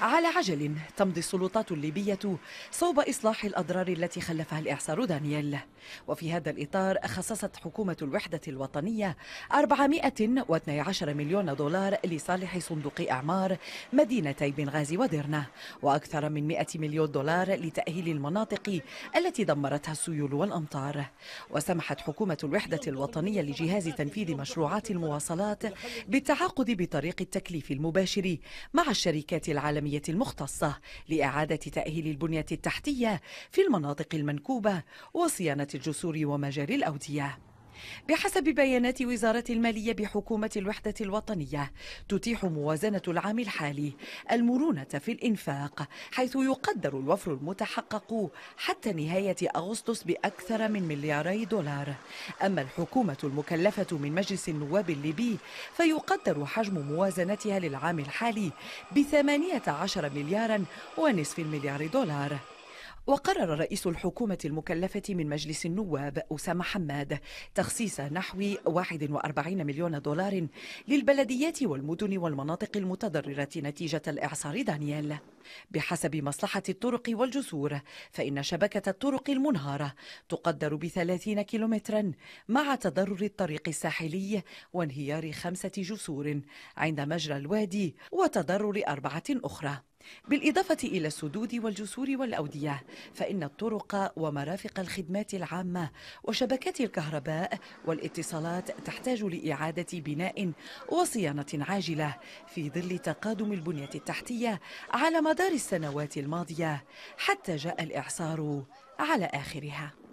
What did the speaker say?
على عجل تمضي السلطات الليبية صوب إصلاح الأضرار التي خلفها الإعصار دانييل وفي هذا الإطار خصصت حكومة الوحدة الوطنية 412 مليون دولار لصالح صندوق إعمار مدينتي بنغازي ودرنة وأكثر من 100 مليون دولار لتأهيل المناطق التي دمرتها السيول والأمطار وسمحت حكومة الوحدة الوطنية لجهاز تنفيذ مشروعات المواصلات بالتعاقد بطريق التكليف المباشر مع الشركات العالمية الإعلامية المختصة لإعادة تأهيل البنية التحتية في المناطق المنكوبة وصيانة الجسور ومجاري الأودية بحسب بيانات وزارة المالية بحكومة الوحدة الوطنية تتيح موازنة العام الحالي المرونة في الإنفاق حيث يقدر الوفر المتحقق حتى نهاية أغسطس بأكثر من ملياري دولار أما الحكومة المكلفة من مجلس النواب الليبي فيقدر حجم موازنتها للعام الحالي بثمانية عشر مليارا ونصف المليار دولار وقرر رئيس الحكومة المكلفة من مجلس النواب أسامة حماد تخصيص نحو 41 مليون دولار للبلديات والمدن والمناطق المتضررة نتيجة الإعصار دانيال بحسب مصلحة الطرق والجسور فإن شبكة الطرق المنهارة تقدر بثلاثين كيلومترا مع تضرر الطريق الساحلي وانهيار خمسة جسور عند مجرى الوادي وتضرر أربعة أخرى بالإضافة إلى السدود والجسور والأودية فإن الطرق ومرافق الخدمات العامة وشبكات الكهرباء والاتصالات تحتاج لإعادة بناء وصيانة عاجلة في ظل تقادم البنية التحتية على مدار السنوات الماضية حتى جاء الإعصار على آخرها